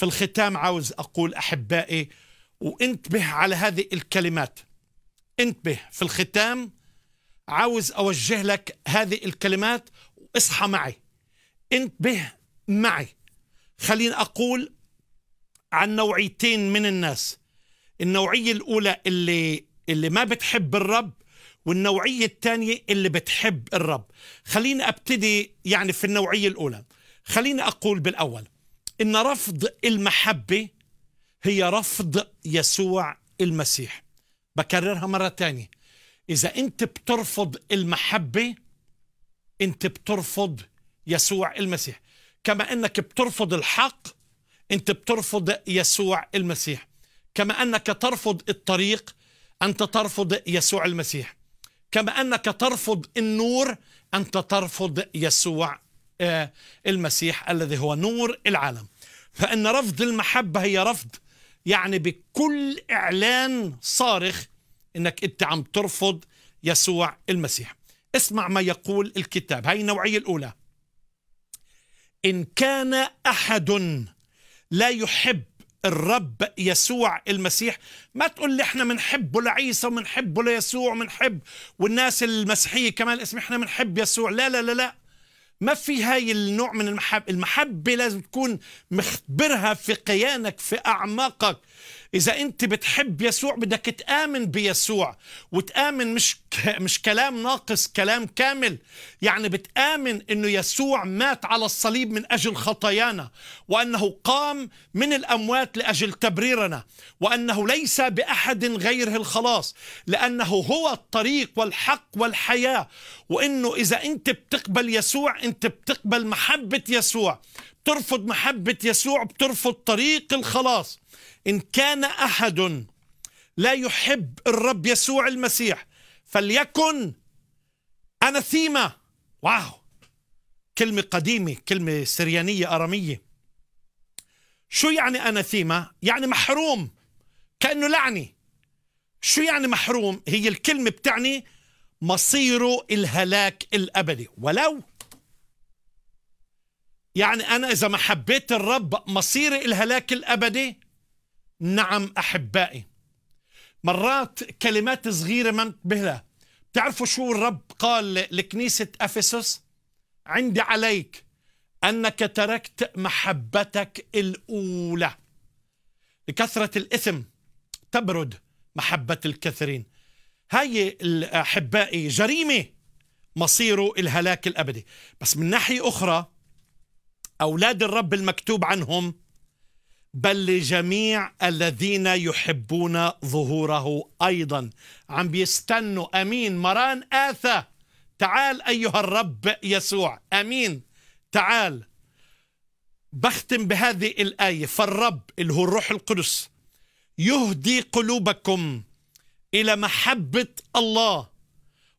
في الختام عاوز أقول أحبائي وانتبه على هذه الكلمات انتبه في الختام عاوز أوجه لك هذه الكلمات واصحى معي انتبه معي خليني أقول عن نوعيتين من الناس النوعية الأولى اللي اللي ما بتحب الرب والنوعية الثانية اللي بتحب الرب خليني أبتدي يعني في النوعية الأولى خليني أقول بالأول ان رفض المحبه هي رفض يسوع المسيح بكررها مره ثانيه اذا انت بترفض المحبه انت بترفض يسوع المسيح كما انك بترفض الحق انت بترفض يسوع المسيح كما انك ترفض الطريق انت ترفض يسوع المسيح كما انك ترفض النور انت ترفض يسوع آه، المسيح الذي هو نور العالم فإن رفض المحبة هي رفض يعني بكل إعلان صارخ إنك أنت عم ترفض يسوع المسيح اسمع ما يقول الكتاب هاي النوعية الأولى إن كان أحد لا يحب الرب يسوع المسيح ما تقول لي احنا منحبه لعيسى ومنحبه ليسوع وبنحب والناس المسيحيه كمان اسم احنا بنحب يسوع لا لا لا لا ما في هاي النوع من المحبة المحبة لازم تكون مختبرها في كيانك في أعماقك إذا أنت بتحب يسوع بدك تآمن بيسوع وتآمن مش ك... مش كلام ناقص كلام كامل يعني بتآمن أنه يسوع مات على الصليب من أجل خطايانا وأنه قام من الأموات لأجل تبريرنا وأنه ليس بأحد غيره الخلاص لأنه هو الطريق والحق والحياة وأنه إذا أنت بتقبل يسوع أنت بتقبل محبة يسوع بترفض محبة يسوع بترفض طريق الخلاص إن كان أحد لا يحب الرب يسوع المسيح فليكن أنثيمة واو كلمة قديمة كلمة سريانية أرامية شو يعني أناثيمة؟ يعني محروم كأنه لعني شو يعني محروم؟ هي الكلمة بتعني مصيره الهلاك الأبدي ولو يعني أنا إذا ما حبيت الرب مصيري الهلاك الأبدي نعم أحبائي مرات كلمات صغيرة ما انتبه لها بتعرفوا شو الرب قال لكنيسة أفسس عندي عليك أنك تركت محبتك الأولى لكثرة الإثم تبرد محبة الكثيرين هاي أحبائي جريمة مصيره الهلاك الأبدي بس من ناحية أخرى أولاد الرب المكتوب عنهم بل لجميع الذين يحبون ظهوره أيضا عم بيستنوا أمين مران آثى تعال أيها الرب يسوع أمين تعال بختم بهذه الآية فالرب اللي هو الروح القدس يهدي قلوبكم إلى محبة الله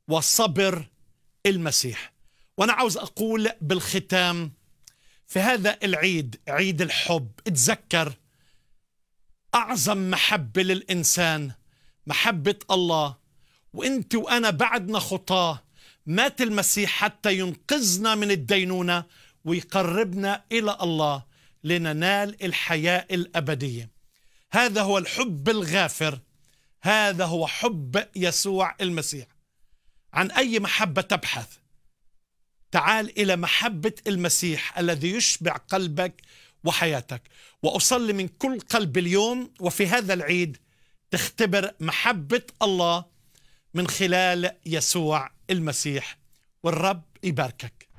وصبر المسيح وأنا عاوز أقول بالختام في هذا العيد عيد الحب اتذكر أعظم محبة للإنسان محبة الله وانت وأنا بعدنا خطاه مات المسيح حتى ينقذنا من الدينونة ويقربنا إلى الله لننال الحياة الأبدية هذا هو الحب الغافر هذا هو حب يسوع المسيح عن أي محبة تبحث تعال إلى محبة المسيح الذي يشبع قلبك وحياتك وأصلي من كل قلب اليوم وفي هذا العيد تختبر محبة الله من خلال يسوع المسيح والرب يباركك